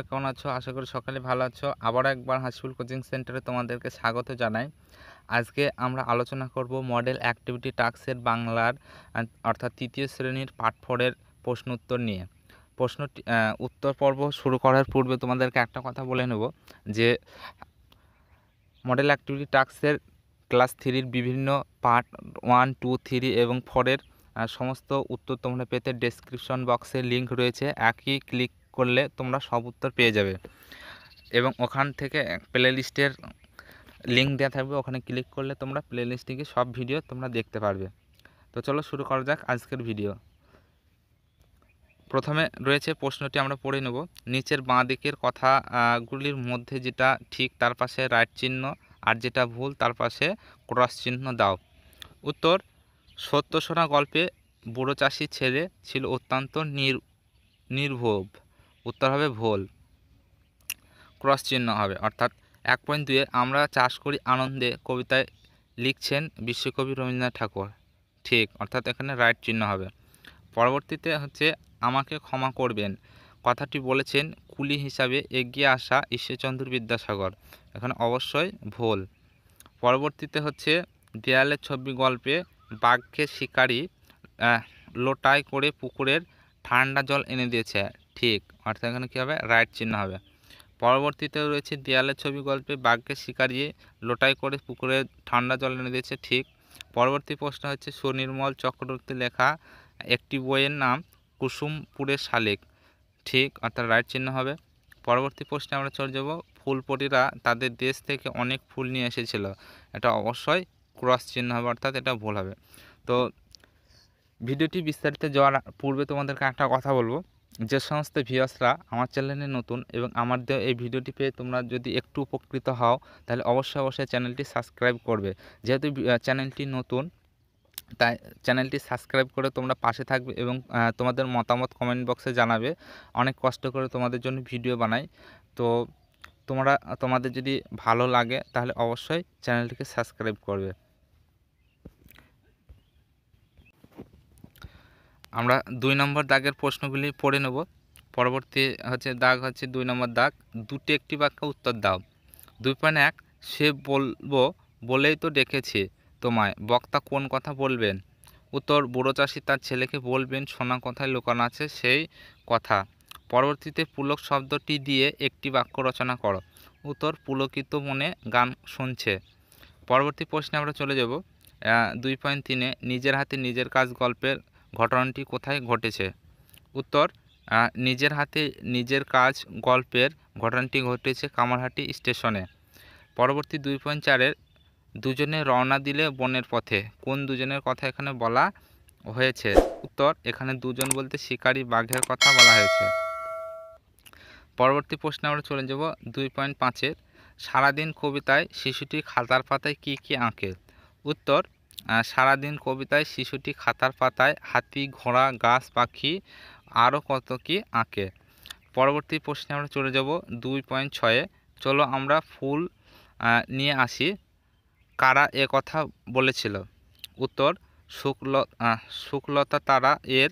সবাই কেমন আছো আশা করি সকালে ভালো আছো আবার একবার হাসিপুল কোচিং সেন্টারে তোমাদেরকে স্বাগত জানাই আজকে আমরা আলোচনা করব মডেল অ্যাক্টিভিটি টাস্কের বাংলার অর্থাৎ তৃতীয় শ্রেণীর পার্ট ফোরের প্রশ্ন উত্তর নিয়ে প্রশ্ন উত্তর পর্ব শুরু করার পূর্বে তোমাদেরকে একটা কথা বলে নেব যে মডেল অ্যাক্টিভিটি টাস্কের ক্লাস থ্রির বিভিন্ন পার্ট ওয়ান টু থ্রি এবং ফোরের সমস্ত উত্তর তোমরা পেতে ডেসক্রিপশন বক্সে লিংক রয়েছে একই ক্লিক করলে তোমরা সব উত্তর পেয়ে যাবে এবং ওখান থেকে প্লে লিস্টের লিঙ্ক দেওয়া থাকবে ওখানে ক্লিক করলে তোমরা প্লে লিস্ট থেকে সব ভিডিও তোমরা দেখতে পারবে তো চলো শুরু করা যাক আজকের ভিডিও প্রথমে রয়েছে প্রশ্নটি আমরা পড়ে নেব নিচের বাঁ দিকের কথাগুলির মধ্যে যেটা ঠিক তার পাশে রাইট চিহ্ন আর যেটা ভুল তার পাশে ক্রস চিহ্ন দাও উত্তর সত্য সোনা গল্পে বুড়ো চাষি ছেলে ছিল অত্যন্ত নির নির্ভোভ উত্তর হবে ভোল ক্রস চিহ্ন হবে অর্থাৎ এক পয়েন্ট দুয়ে আমরা চাষ করি আনন্দে কবিতায় লিখছেন বিশ্বকবি রবীন্দ্রনাথ ঠাকুর ঠিক অর্থাৎ এখানে রাইট চিহ্ন হবে পরবর্তীতে হচ্ছে আমাকে ক্ষমা করবেন কথাটি বলেছেন কুলি হিসাবে এগিয়ে আসা ঈশ্বরচন্দ্র বিদ্যাসাগর এখানে অবশ্যই ভোল পরবর্তীতে হচ্ছে দেয়ালের ছবি গল্পে বাঘকে শিকারি লোটায় করে পুকুরের ঠান্ডা জল এনে দিয়েছে ঠিক অর্থাৎ এখানে কী হবে রাইট চিহ্ন হবে পরবর্তীতে রয়েছে দেয়ালের ছবি গল্পে বাঘকে শিকারিয়ে লোটাই করে পুকুরে ঠান্ডা জল এনে দিয়েছে ঠিক পরবর্তী প্রশ্ন হচ্ছে সুনির্মল চক্রবর্তী লেখা একটি বইয়ের নাম কুসুমপুরের শালিক ঠিক অর্থাৎ রাইট চিহ্ন হবে পরবর্তী প্রশ্নে আমরা চলে যাব ফুলপটিরা তাদের দেশ থেকে অনেক ফুল নিয়ে এসেছিল এটা অবশ্যই ক্রস চিহ্ন হবে অর্থাৎ এটা ভুল হবে তো ভিডিওটি বিস্তারিত যাওয়ার পূর্বে তোমাদেরকে একটা কথা বলবো যে সমস্ত ভিউয়ার্সরা আমার চ্যানেলে নতুন এবং আমার দেওয়া এই ভিডিওটি পেয়ে তোমরা যদি একটু উপকৃত হও তাহলে অবশ্যই অবশ্যই চ্যানেলটি সাবস্ক্রাইব করবে যেহেতু চ্যানেলটি নতুন তাই চ্যানেলটি সাবস্ক্রাইব করে তোমরা পাশে থাকবে এবং তোমাদের মতামত কমেন্ট বক্সে জানাবে অনেক কষ্ট করে তোমাদের জন্য ভিডিও বানাই তো তোমরা তোমাদের যদি ভালো লাগে তাহলে অবশ্যই চ্যানেলটিকে সাবস্ক্রাইব করবে আমরা দুই নম্বর দাগের প্রশ্নগুলি পড়ে নেব পরবর্তী হচ্ছে দাগ হচ্ছে দুই নম্বর দাগ দুটি একটি বাক্য উত্তর দাও দুই পয়েন্ট এক সে বলবো বলেই তো ডেকেছে তোমায় বক্তা কোন কথা বলবেন উত্তর বুড়ো চাষি তার ছেলেকে বলবেন সোনা কথায় লুকানো আছে সেই কথা পরবর্তীতে পুলক শব্দটি দিয়ে একটি বাক্য রচনা করো উত্তর পুলকিত মনে গান শুনছে পরবর্তী প্রশ্নে আমরা চলে যাব দুই পয়েন্ট তিনে নিজের হাতে নিজের কাজ গল্পের ঘটনাটি কোথায় ঘটেছে উত্তর নিজের হাতে নিজের কাজ গল্পের ঘটনাটি ঘটেছে কামারহাটি স্টেশনে পরবর্তী দুই পয়েন্ট চারের দুজনে রওনা দিলে বনের পথে কোন দুজনের কথা এখানে বলা হয়েছে উত্তর এখানে দুজন বলতে শিকারী বাঘের কথা বলা হয়েছে পরবর্তী প্রশ্নে আমরা চলে যাব দুই পয়েন্ট পাঁচের সারাদিন কবিতায় শিশুটি খাতার পাতায় কি কি আঁকে উত্তর সারাদিন কবিতায় শিশুটি খাতার পাতায় হাতি ঘোড়া গাছ পাখি আরও কত কি আঁকে পরবর্তী প্রশ্নে আমরা চলে যাব দুই পয়েন্ট ছয়ে চলো আমরা ফুল নিয়ে আসি কারা এ কথা বলেছিল উত্তর শুক্ল শুক্লতা তারা এর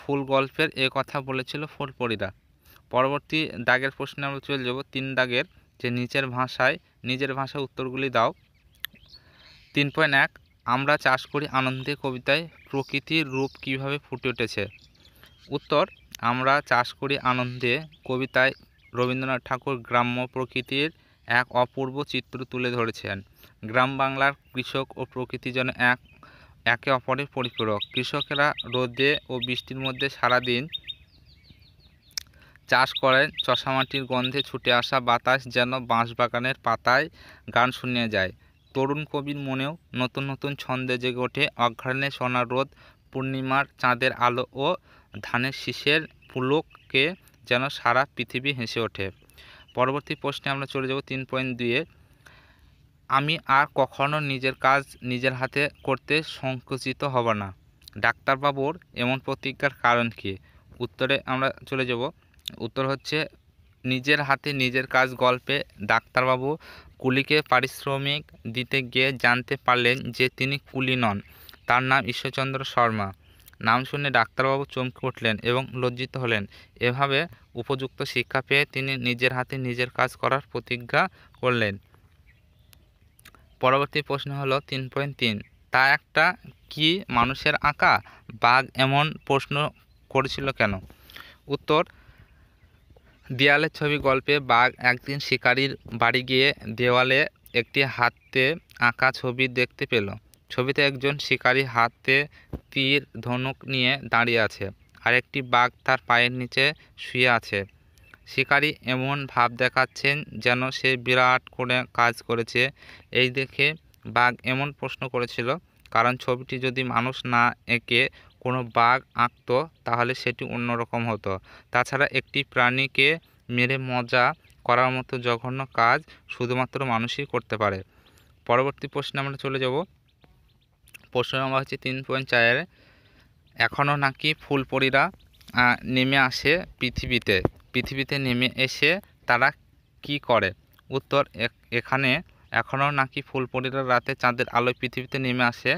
ফুল গল্পের এ কথা বলেছিল ফুলপরীরা পরবর্তী দাগের প্রশ্নে আমরা চলে যাব তিন দাগের যে নিচের ভাষায় নিজের ভাষায় উত্তরগুলি দাও তিন পয়েন্ট এক আমরা চাষ করি আনন্দে কবিতায় প্রকৃতির রূপ কিভাবে ফুটে উঠেছে উত্তর আমরা চাষ করি আনন্দে কবিতায় রবীন্দ্রনাথ ঠাকুর গ্রাম্য প্রকৃতির এক অপূর্ব চিত্র তুলে ধরেছেন গ্রাম বাংলার কৃষক ও প্রকৃতি যেন এক একে অপরের পরিপূরক কৃষকেরা রোদে ও বৃষ্টির মধ্যে সারাদিন চাষ করেন চশামাটির গন্ধে ছুটে আসা বাতাস যেন বাঁশ বাগানের পাতায় গান শুনিয়ে যায় তরুণ কবির মনেও নতুন নতুন ছন্দে জেগে ওঠে অঘ্রাণে সোনার রোদ পূর্ণিমার চাঁদের আলো ও ধানের শীষের পুলককে যেন সারা পৃথিবী হেসে ওঠে পরবর্তী প্রশ্নে আমরা চলে যাব তিন পয়েন্ট দুয়ে আমি আর কখনো নিজের কাজ নিজের হাতে করতে সংকুচিত হব না ডাক্তারবাবুর এমন প্রতিজ্ঞার কারণ কি উত্তরে আমরা চলে যাব উত্তর হচ্ছে নিজের হাতে নিজের কাজ গল্পে ডাক্তারবাবু কুলিকে পারিশ্রমিক দিতে গিয়ে জানতে পারলেন যে তিনি কুলি নন তার নাম ঈশ্বরচন্দ্র শর্মা নাম শুনে ডাক্তারবাবু চমকে উঠলেন এবং লজ্জিত হলেন এভাবে উপযুক্ত শিক্ষা পেয়ে তিনি নিজের হাতে নিজের কাজ করার প্রতিজ্ঞা করলেন পরবর্তী প্রশ্ন হলো তিন পয়েন্ট তিন তা একটা কি মানুষের আঁকা বাঘ এমন প্রশ্ন করেছিল কেন উত্তর দেয়ালের ছবি গল্পে বাঘ একদিন শিকারির বাড়ি গিয়ে দেওয়ালে একটি হাতে আঁকা ছবি দেখতে পেল ছবিতে একজন শিকারি হাতে তীর ধনুক নিয়ে দাঁড়িয়ে আছে আরেকটি বাঘ তার পায়ের নিচে শুয়ে আছে শিকারি এমন ভাব দেখাচ্ছেন যেন সে বিরাট করে কাজ করেছে এই দেখে বাঘ এমন প্রশ্ন করেছিল কারণ ছবিটি যদি মানুষ না এঁকে কোনো বাঘ আঁকত তাহলে সেটি অন্যরকম হতো তাছাড়া একটি প্রাণীকে মেরে মজা করার মতো জঘন্য কাজ শুধুমাত্র মানুষই করতে পারে পরবর্তী প্রশ্নে আমরা চলে যাব প্রশ্ন নম্বর হচ্ছে তিন পয়েন্ট চারের এখনও নাকি ফুলপরীরা নেমে আসে পৃথিবীতে পৃথিবীতে নেমে এসে তারা কি করে উত্তর এখানে এখনও নাকি ফুলপরীরা রাতে চাঁদের আলোয় পৃথিবীতে নেমে আসে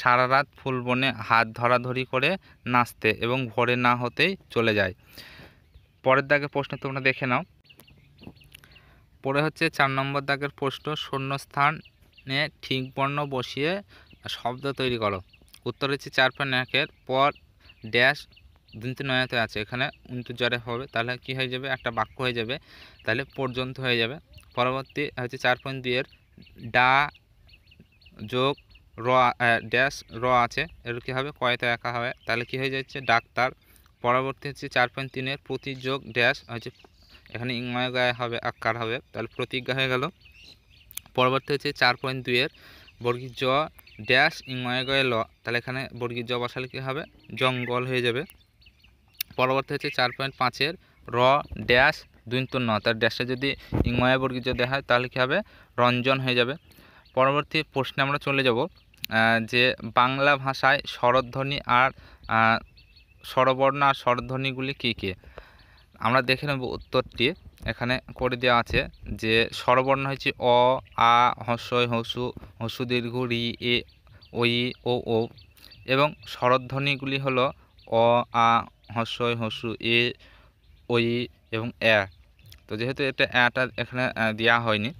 সারা রাত ফুলবনে হাত ধরাধরি করে নাচতে এবং ভোরে না হতেই চলে যায় পরের দাগে প্রশ্ন তোমরা দেখে নাও পরে হচ্ছে চার নম্বর দাগের প্রশ্ন শূন্যস্থানে ঠিক বর্ণ বসিয়ে শব্দ তৈরি করো উত্তর হচ্ছে চার পয়েন্ট একের পর ড্যাশ দুটি নয়াতে আছে এখানে উন্তু জ্বরে হবে তাহলে কি হয়ে যাবে একটা বাক্য হয়ে যাবে তাহলে পর্যন্ত হয়ে যাবে পরবর্তী হচ্ছে চার পয়েন্ট দুইয়ের ডা যোগ র ড্যাশ র আছে এর কী হবে কয়তে একা হবে তাহলে কি হয়ে যাচ্ছে ডাক্তার পরবর্তী হচ্ছে চার পয়েন্ট তিনের প্রতিযোগ ড্যাশ হচ্ছে এখানে ইংময় হবে আকার হবে তাহলে প্রতিজ্ঞা হয়ে গেল পরবর্তী হচ্ছে চার পয়েন্ট দুইয়ের বর্গী জ ড্যাশ ইংময় গায়ে ল তাহলে এখানে বর্গী জ বসালে কী হবে জঙ্গল হয়ে যাবে পরবর্তী হচ্ছে চার পয়েন্ট পাঁচের র ড্যাশ দুই তো ন তার ড্যাশে যদি ইংময়া বর্গীয় দেওয়া হয় তাহলে কী হবে রঞ্জন হয়ে যাবে পরবর্তী প্রশ্নে আমরা চলে যাব যে বাংলা ভাষায় স্বরধ্বনি আর স্বরবর্ণ আর স্বরধ্বনিগুলি কী কী আমরা দেখে নেব উত্তরটি এখানে করে দেওয়া আছে যে স্বরবর্ণ হয়েছে অ আ হস্যই হসু হসু দীর্ঘ রি এ ওই ও ও এবং স্বরধ্বনিগুলি হলো অ আ হস্যই হসু এ ওই এবং এ তো যেহেতু এটা অ্যাটা এখানে দেওয়া হয়নি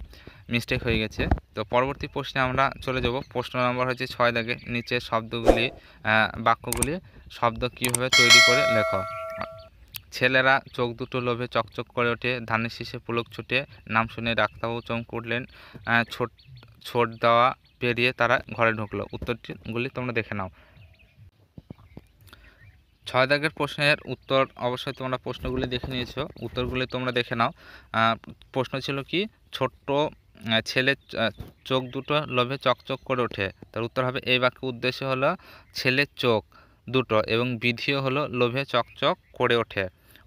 মিস্টেক হয়ে গেছে তো পরবর্তী প্রশ্নে আমরা চলে যাব প্রশ্ন নম্বর হচ্ছে ছয় দাগে নিচে শব্দগুলি বাক্যগুলি শব্দ কীভাবে তৈরি করে লেখ ছেলেরা চোখ দুটো লোভে চকচক করে ওঠে ধানের শীষে পুলক ছুটে নাম শুনে ডাক্তারবাবু চম উঠলেন ছোট ছোট দেওয়া পেরিয়ে তারা ঘরে ঢুকলো উত্তরটিগুলি তোমরা দেখে নাও ছয় দাগের প্রশ্নের উত্তর অবশ্যই তোমরা প্রশ্নগুলি দেখে নিয়েছো উত্তরগুলি তোমরা দেখে নাও প্রশ্ন ছিল কি ছোট্ট ছেলে চোখ দুটো লোভে চকচক করে ওঠে তার উত্তর হবে এই বাক্যের উদ্দেশ্য হলো ছেলের চোখ দুটো এবং বিধিও হলো লোভে চকচক করে ওঠে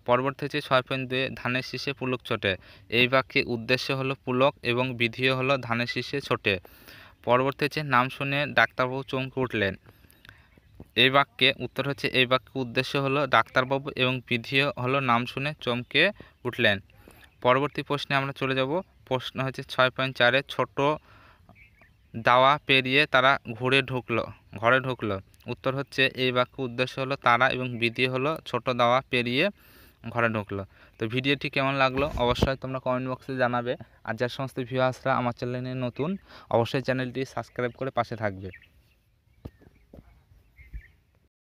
পরবর্তী হচ্ছে ছয় পয়েন্ট দুয়ে ধানের শীষে পুলক ছোটে এই বাক্যে উদ্দেশ্য হলো পুলক এবং বিধিও হলো ধানের শীষে ছোটে পরবর্তী হচ্ছে নাম শুনে ডাক্তারবাবু চমকে উঠলেন এই বাক্যে উত্তর হচ্ছে এই বাক্যের উদ্দেশ্য হলো ডাক্তারবাবু এবং বিধিও হলো নাম শুনে চমকে উঠলেন পরবর্তী প্রশ্নে আমরা চলে যাব প্রশ্ন হচ্ছে ছয় পয়েন্ট চারে ছোটো দাওয়া পেরিয়ে তারা ঘুরে ঢুকলো ঘরে ঢুকলো উত্তর হচ্ছে এই বাক্যের উদ্দেশ্য হলো তারা এবং বিধি হলো ছোট দাওয়া পেরিয়ে ঘরে ঢুকলো তো ভিডিওটি কেমন লাগলো অবশ্যই তোমরা কমেন্ট বক্সে জানাবে আর যার সমস্ত আসরা আমার চ্যানেলে নতুন অবশ্যই চ্যানেলটি সাবস্ক্রাইব করে পাশে থাকবে